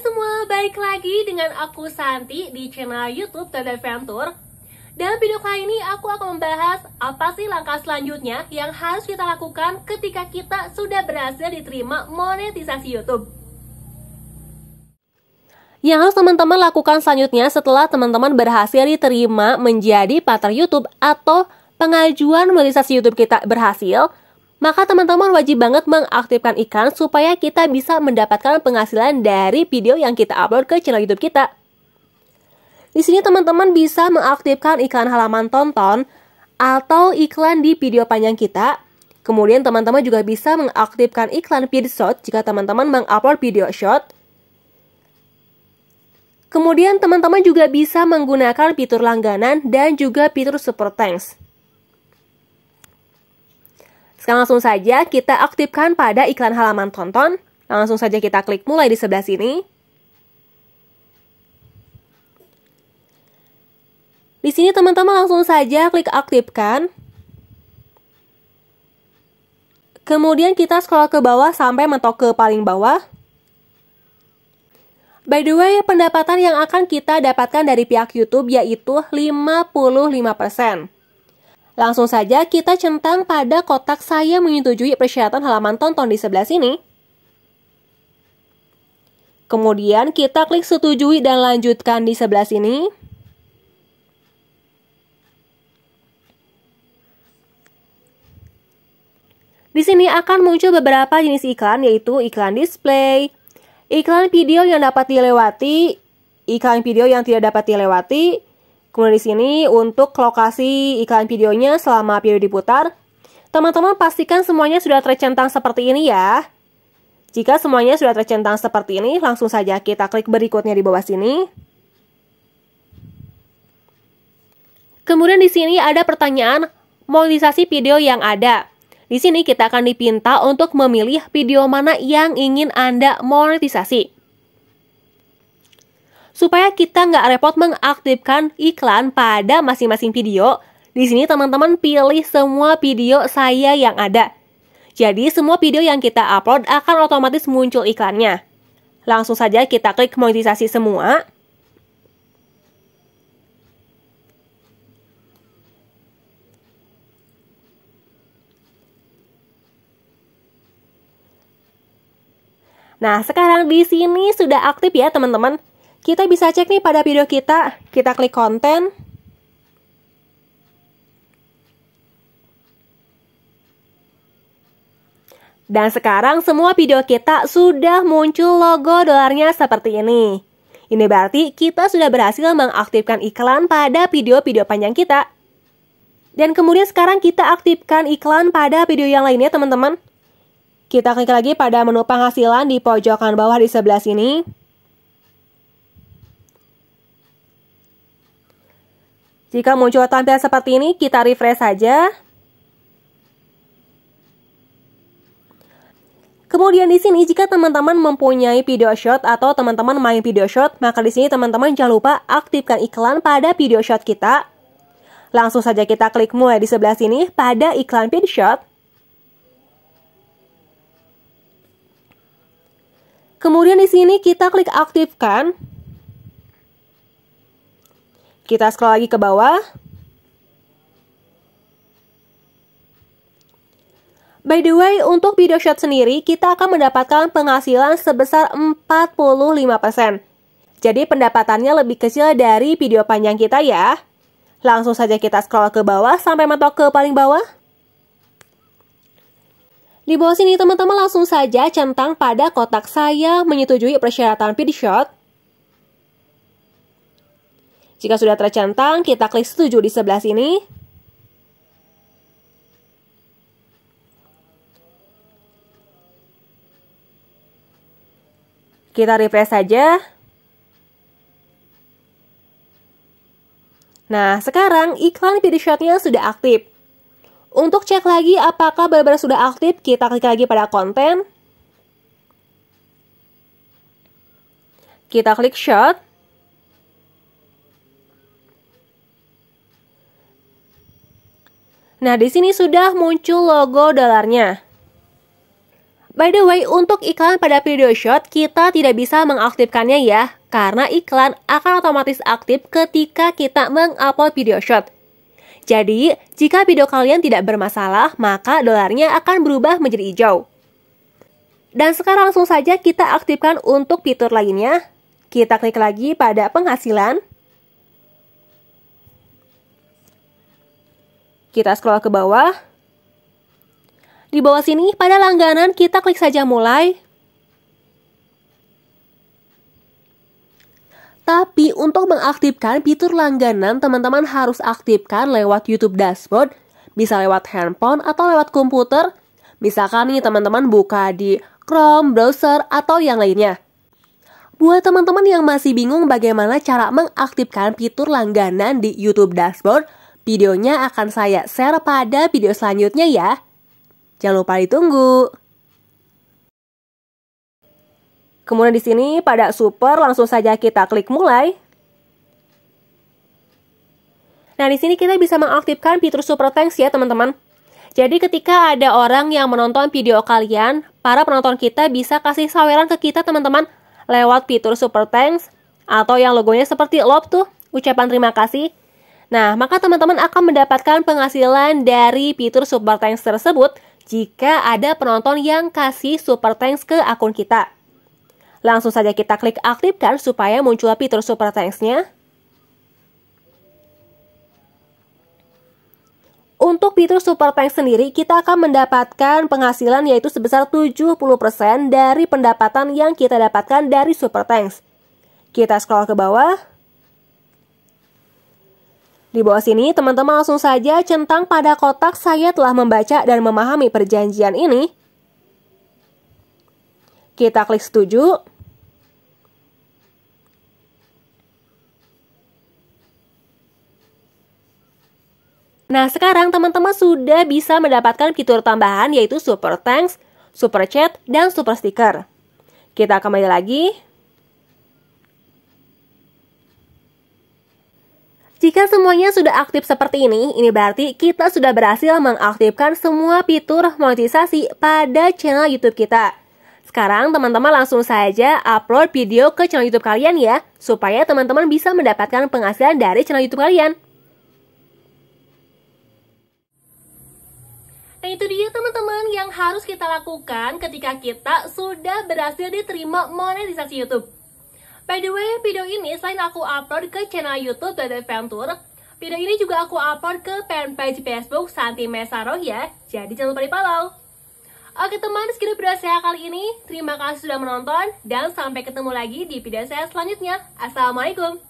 semua, balik lagi dengan aku Santi di channel Youtube The Adventure Dalam video kali ini aku akan membahas apa sih langkah selanjutnya yang harus kita lakukan ketika kita sudah berhasil diterima monetisasi Youtube yang harus teman-teman lakukan selanjutnya setelah teman-teman berhasil diterima menjadi partner YouTube atau pengajuan monetisasi YouTube kita berhasil, maka teman-teman wajib banget mengaktifkan iklan supaya kita bisa mendapatkan penghasilan dari video yang kita upload ke channel YouTube kita. Di sini teman-teman bisa mengaktifkan iklan halaman tonton atau iklan di video panjang kita. Kemudian teman-teman juga bisa mengaktifkan iklan feed shot jika teman-teman mengupload video shot. Kemudian teman-teman juga bisa menggunakan fitur langganan dan juga fitur super thanks. Sekarang langsung saja kita aktifkan pada iklan halaman tonton. Nah, langsung saja kita klik mulai di sebelah sini. Di sini teman-teman langsung saja klik aktifkan. Kemudian kita scroll ke bawah sampai mentok ke paling bawah. By the way, pendapatan yang akan kita dapatkan dari pihak YouTube yaitu 55%. Langsung saja kita centang pada kotak saya menyetujui persyaratan halaman tonton di sebelah sini. Kemudian kita klik setujui dan lanjutkan di sebelah sini. Di sini akan muncul beberapa jenis iklan yaitu iklan display, iklan video yang dapat dilewati, iklan video yang tidak dapat dilewati, Kemudian di sini untuk lokasi iklan videonya selama video diputar, teman-teman pastikan semuanya sudah tercentang seperti ini ya. Jika semuanya sudah tercentang seperti ini, langsung saja kita klik berikutnya di bawah sini. Kemudian di sini ada pertanyaan monetisasi video yang ada. Di sini kita akan dipinta untuk memilih video mana yang ingin Anda monetisasi supaya kita nggak repot mengaktifkan iklan pada masing-masing video. Di sini teman-teman pilih semua video saya yang ada. Jadi semua video yang kita upload akan otomatis muncul iklannya. Langsung saja kita klik monetisasi semua. Nah, sekarang di sini sudah aktif ya teman-teman. Kita bisa cek nih pada video kita, kita klik konten. Dan sekarang semua video kita sudah muncul logo dolarnya seperti ini. Ini berarti kita sudah berhasil mengaktifkan iklan pada video-video panjang kita. Dan kemudian sekarang kita aktifkan iklan pada video yang lainnya teman-teman. Kita klik lagi pada menu penghasilan di pojok kanan bawah di sebelah sini. Jika muncul tampilan seperti ini, kita refresh saja. Kemudian di sini jika teman-teman mempunyai video shot atau teman-teman main video shot, maka di sini teman-teman jangan lupa aktifkan iklan pada video shot kita. Langsung saja kita klik mulai di sebelah sini pada iklan video shot. Kemudian di sini kita klik aktifkan. Kita scroll lagi ke bawah. By the way, untuk video shot sendiri, kita akan mendapatkan penghasilan sebesar 45%. Jadi pendapatannya lebih kecil dari video panjang kita ya. Langsung saja kita scroll ke bawah sampai mentok ke paling bawah. Di bawah sini teman-teman langsung saja centang pada kotak saya menyetujui persyaratan video shot jika sudah tercentang, kita klik setuju di sebelah sini. Kita refresh saja. Nah, sekarang iklan video Shotnya sudah aktif. Untuk cek lagi apakah benar-benar sudah aktif, kita klik lagi pada konten. Kita klik shot. Nah, di sini sudah muncul logo dolarnya. By the way, untuk iklan pada video shot kita tidak bisa mengaktifkannya ya, karena iklan akan otomatis aktif ketika kita mengupload video shot. Jadi, jika video kalian tidak bermasalah, maka dolarnya akan berubah menjadi hijau. Dan sekarang langsung saja kita aktifkan untuk fitur lainnya. Kita klik lagi pada penghasilan. Kita scroll ke bawah. Di bawah sini pada langganan kita klik saja mulai. Tapi untuk mengaktifkan fitur langganan, teman-teman harus aktifkan lewat YouTube dashboard, bisa lewat handphone atau lewat komputer. Misalkan nih teman-teman buka di Chrome, browser, atau yang lainnya. Buat teman-teman yang masih bingung bagaimana cara mengaktifkan fitur langganan di YouTube dashboard, Videonya akan saya share pada video selanjutnya ya. Jangan lupa ditunggu. Kemudian di sini pada super langsung saja kita klik mulai. Nah, di sini kita bisa mengaktifkan fitur super thanks ya, teman-teman. Jadi ketika ada orang yang menonton video kalian, para penonton kita bisa kasih saweran ke kita, teman-teman, lewat fitur super thanks atau yang logonya seperti love tuh, ucapan terima kasih Nah, maka teman-teman akan mendapatkan penghasilan dari fitur super thanks tersebut jika ada penonton yang kasih super thanks ke akun kita. Langsung saja kita klik aktifkan supaya muncul fitur super thanks-nya. Untuk fitur super thanks sendiri, kita akan mendapatkan penghasilan yaitu sebesar 70% dari pendapatan yang kita dapatkan dari super thanks. Kita scroll ke bawah. Di bawah sini, teman-teman langsung saja centang pada kotak saya telah membaca dan memahami perjanjian ini. Kita klik setuju. Nah, sekarang teman-teman sudah bisa mendapatkan fitur tambahan yaitu Super Thanks, Super Chat, dan Super Sticker. Kita kembali lagi. Jika semuanya sudah aktif seperti ini, ini berarti kita sudah berhasil mengaktifkan semua fitur monetisasi pada channel YouTube kita. Sekarang teman-teman langsung saja upload video ke channel YouTube kalian ya, supaya teman-teman bisa mendapatkan penghasilan dari channel YouTube kalian. Nah itu dia teman-teman yang harus kita lakukan ketika kita sudah berhasil diterima monetisasi YouTube. By the way, video ini selain aku upload ke channel YouTube Dada Venture, video ini juga aku upload ke fanpage Facebook Santi Mesaroh ya, jadi jangan lupa di follow. Oke teman, sekian video saya kali ini. Terima kasih sudah menonton, dan sampai ketemu lagi di video saya selanjutnya. Assalamualaikum.